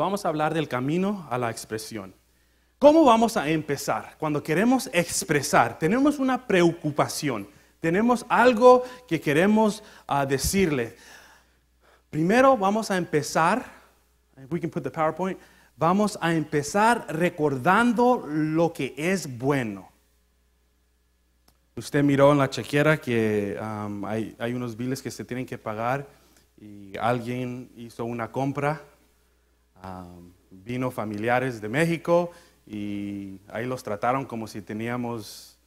vamos a hablar del camino a la expresión. ¿Cómo vamos a empezar? Cuando queremos expresar, tenemos una preocupación, tenemos algo que queremos ah, decirle. Primero vamos a empezar, we can put the PowerPoint, vamos a empezar recordando lo que es bueno. Usted miró en la chequera que um, hay, hay unos biles que se tienen que pagar y alguien hizo una compra vino familiares de México y ahí los trataron como si teníamos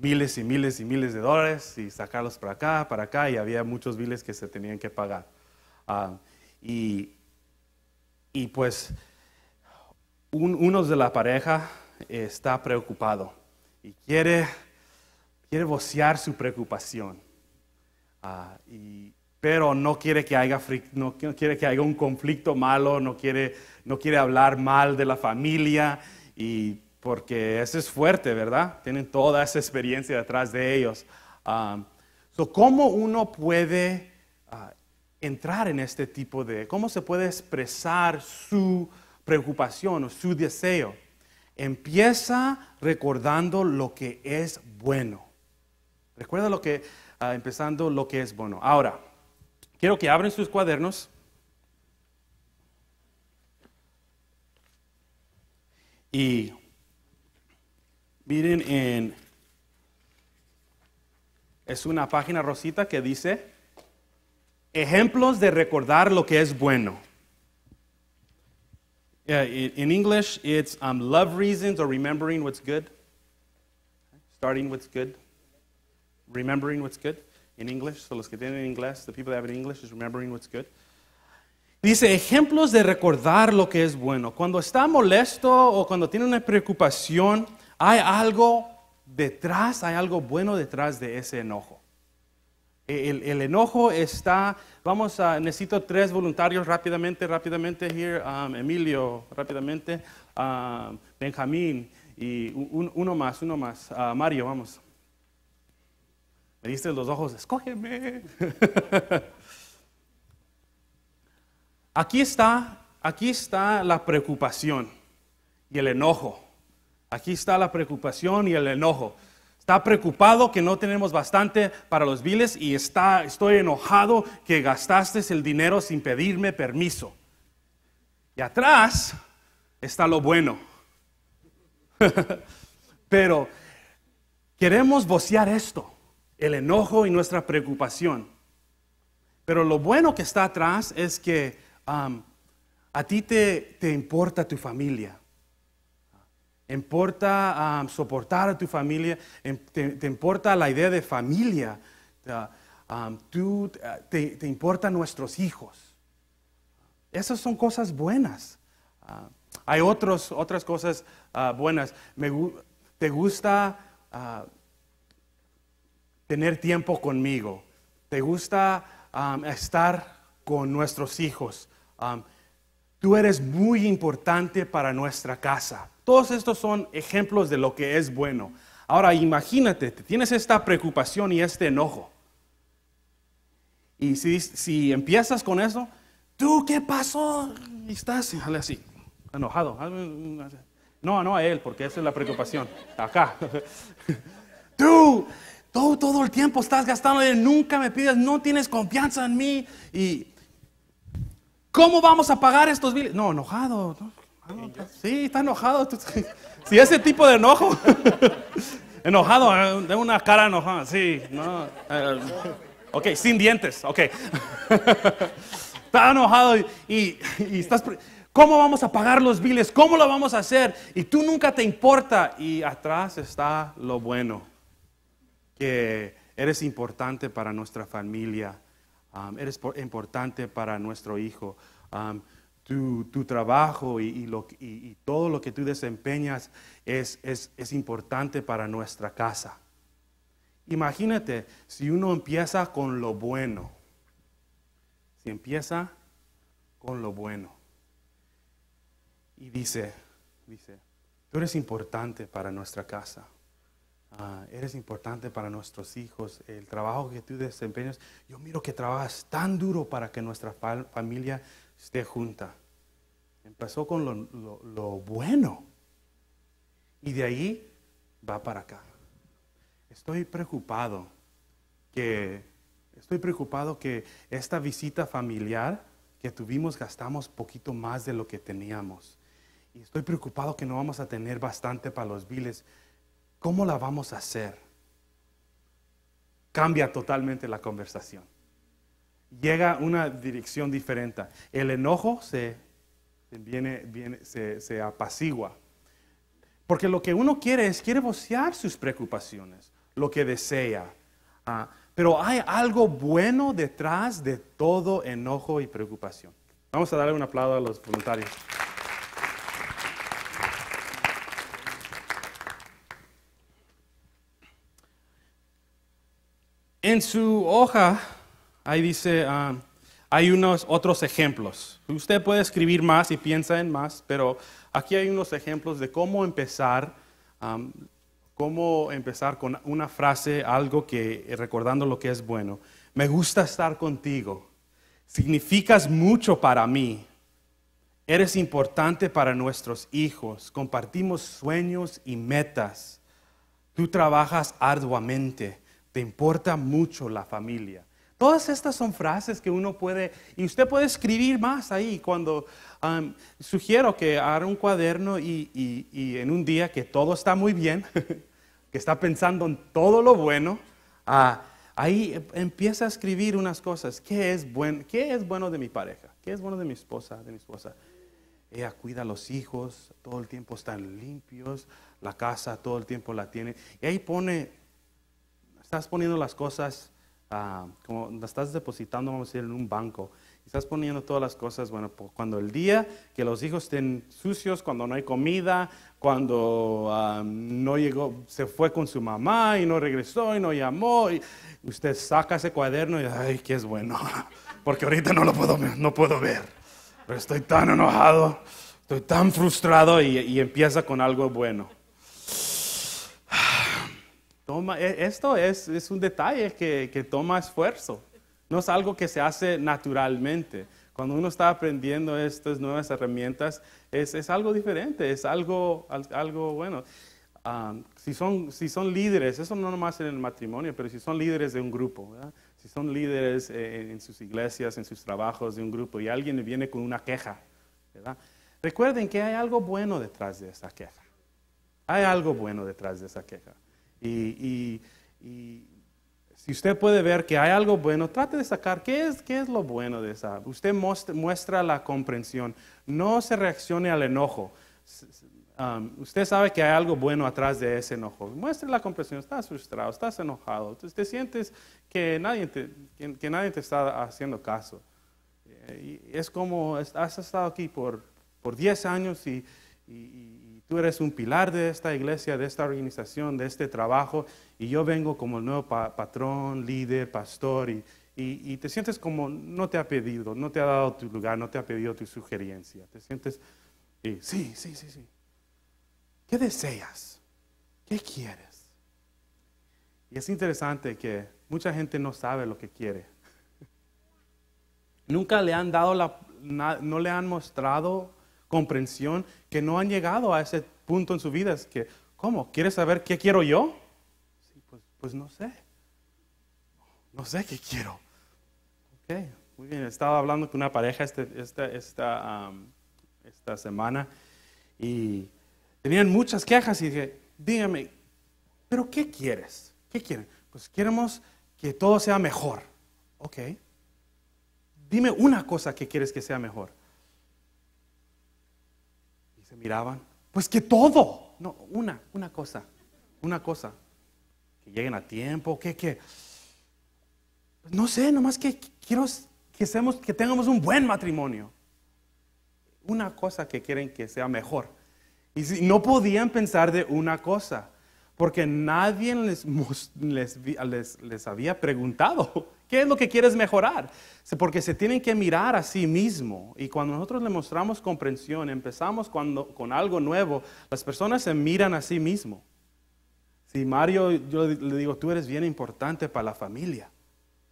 miles y miles y miles de dólares y sacarlos para acá, para acá, y había muchos miles que se tenían que pagar. y, y, pues uno de la pareja está preocupado y quiere, quiere vocear su preocupación. Ah, y, pero no quiere que haya, un conflicto malo, no quiere, hablar mal de la familia, y porque eso es fuerte, ¿verdad? Tienen toda esa experiencia detrás de ellos. Ah, ¿Cómo uno puede ah, entrar en este tipo de, cómo se puede expresar su preocupación o su deseo? Empieza recordando lo que es bueno. Recuerda lo que, ah, empezando lo que es bueno. Ahora, Quiero que abren sus cuadernos. Y miren en... Es una página rosita que dice ejemplos de recordar lo que es bueno. En in English, it's um, love reasons or remembering what's good. Starting what's good. Remembering what's good in English. los que tienen inglés, the people that have in English is remembering what's good. Dice ejemplos de recordar lo que es bueno. Cuando está molesto o cuando tiene una preocupación, hay algo detrás, hay algo bueno detrás de ese enojo. E-, el, el enojo está, vamos a, necesito tres voluntarios rápidamente, rápidamente, here, um, Emilio, rápidamente, um, Benjamín y uno más, uno más, uh, Mario, vamos. Me diste los ojos, escógeme. aquí está, aquí está la preocupación y el enojo. Aquí está la preocupación y el enojo. Está preocupado que no tenemos bastante para los viles y estoy enojado que gastaste el dinero sin pedirme permiso. Y atrás está lo bueno. Pero queremos vocear esto el enojo y nuestra preocupación. Pero lo bueno que está atrás es que a ti te, te, importa tu familia. Importa soportar a tu familia, em, te, importa la idea de familia, ah, ah, te, te, importan nuestros hijos. Esas son cosas buenas. Ah, hay otras cosas buenas. ¿Te gusta tener tiempo conmigo, te gusta estar con nuestros hijos, tú eres muy importante para nuestra casa. Todos estos son ejemplos de lo que es bueno. Ahora imagínate, tienes esta preocupación y este enojo. Y si, si empiezas con eso, ¿tú qué pasó? Y estás así, enojado. No, no a él, porque esa es la preocupación. Acá. Tú, todo, todo el tiempo estás gastando, nunca me pides, no tienes confianza en mí. ¿Y cómo vamos a pagar estos biles? No, enojado. sí, está enojado. Si ese tipo de enojo. enojado, eh, de una cara enojada, sí. No. Eh, ok, sin dientes, ok. está enojado y, estás... ¿Cómo vamos a pagar los biles? ¿Cómo lo vamos a hacer? Y tú nunca te importa. Y atrás está lo bueno que eres importante para nuestra familia, um, eres importante para nuestro hijo. Um, tu, trabajo y, todo lo que tú desempeñas es, es, importante para nuestra casa. Imagínate si uno empieza con lo bueno, si empieza con lo bueno y dice, dice, tú eres importante para nuestra casa. Ah, eres importante para nuestros hijos, el trabajo que tú desempeñas. Yo miro que trabajas tan duro para que nuestra familia esté junta. Empezó con lo, lo, bueno y de ahí va para acá. Estoy preocupado que estoy preocupado que esta visita familiar que tuvimos gastamos poquito más de lo que teníamos. Y estoy preocupado que no vamos a tener bastante para los biles ¿Cómo la vamos a hacer? Cambia totalmente la conversación. Llega una dirección diferente. El enojo se, viene, se, apacigua. Porque lo que uno quiere es, quiere vocear sus preocupaciones, lo que desea. Ah, pero hay algo bueno detrás de todo enojo y preocupación. Vamos a darle un aplauso a los voluntarios. en su hoja, ahí dice, ah, hay unos otros ejemplos. Usted puede escribir más y piensa en más, pero aquí hay unos ejemplos de cómo empezar, ah, cómo empezar con una frase, algo que eh, recordando lo que es bueno. Me gusta estar contigo. Significas mucho para mí. Eres importante para nuestros hijos. Compartimos sueños y metas. Tú trabajas arduamente. Te importa mucho la familia. Todas estas son frases que uno puede, y usted puede escribir más ahí cuando sugiero que haga un cuaderno y, en un día que todo está muy bien, que está pensando en todo lo bueno, ahí empieza a escribir unas cosas. ¿Qué es, ¿Qué es bueno de mi pareja? ¿Qué es bueno de mi esposa, de mi esposa? Ella cuida a los hijos, todo el tiempo están limpios, la casa todo el tiempo la tiene. Y ahí pone estás poniendo las cosas, ah, como las estás depositando, vamos a decir, en un banco, estás poniendo todas las cosas, bueno, cuando el día que los hijos estén sucios, cuando no hay comida, cuando ah, no llegó, se fue con su mamá y no regresó y no llamó, y usted saca ese cuaderno y, ay, qué es bueno, porque ahorita no lo puedo, no puedo ver, pero estoy tan enojado, estoy tan frustrado y, y empieza con algo bueno. E, esto es, es un detalle que, que, toma esfuerzo, no es algo que se hace naturalmente. Cuando uno está aprendiendo estas nuevas herramientas, es, es algo diferente, es algo, algo bueno. Ah, si, son, si son líderes, eso no nomás en el matrimonio, pero si son líderes de un grupo, si son líderes eh, en, sus iglesias, en sus trabajos de un grupo, y alguien viene con una queja, recuerden que hay algo bueno detrás de esa queja. Hay algo bueno detrás de esa queja. Y, y, si usted puede ver que hay algo bueno, trate de sacar qué es, qué es lo bueno de esa. Usted muestra, la comprensión, no se reaccione al enojo. Um, usted sabe que hay algo bueno atrás de ese enojo. Muestre la comprensión, estás frustrado, estás enojado, te sientes que nadie te, que, nadie te está haciendo caso. Eh, y es como, has estado aquí por, por 10 años y tú eres un pilar de esta iglesia, de esta organización, de este trabajo, y yo vengo como el nuevo patrón, líder, pastor, y, te sientes como no te ha pedido, no te ha dado tu lugar, no te ha pedido tu sugerencia. Te sientes, sí, sí, sí, sí. ¿Qué deseas? ¿Qué quieres? Y es interesante que mucha gente no sabe lo que quiere. Nunca le han dado la, no le han mostrado comprensión, que no han llegado a ese punto en su vida. Es que, ¿cómo? ¿Quieres saber qué quiero yo? Pues, pues, no sé. No sé qué quiero. Ok, muy bien. Estaba hablando con una pareja este, esta, esta semana y tenían muchas quejas y dije, dígame, ¿pero qué quieres? ¿Qué quieren? Pues queremos que todo sea mejor. Ok. Dime una cosa que quieres que sea mejor se miraban. Pues que todo. No, una, una cosa. Una cosa. Que lleguen a tiempo, que, que. No sé, nomás que quiero que, seamos, que tengamos un buen matrimonio. Una cosa que quieren que sea mejor. Y si, no podían pensar de una cosa, porque nadie les, les había preguntado ¿Qué es lo que quieres mejorar? Porque se tienen que mirar a sí mismo. Y cuando nosotros le mostramos comprensión, empezamos con algo nuevo, las personas se miran a sí mismo. Si Mario, yo le digo, tú eres bien importante para la familia,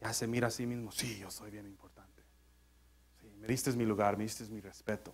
ya se mira a sí mismo, sí, yo soy bien importante. Sí, me diste mi lugar, me diste mi respeto.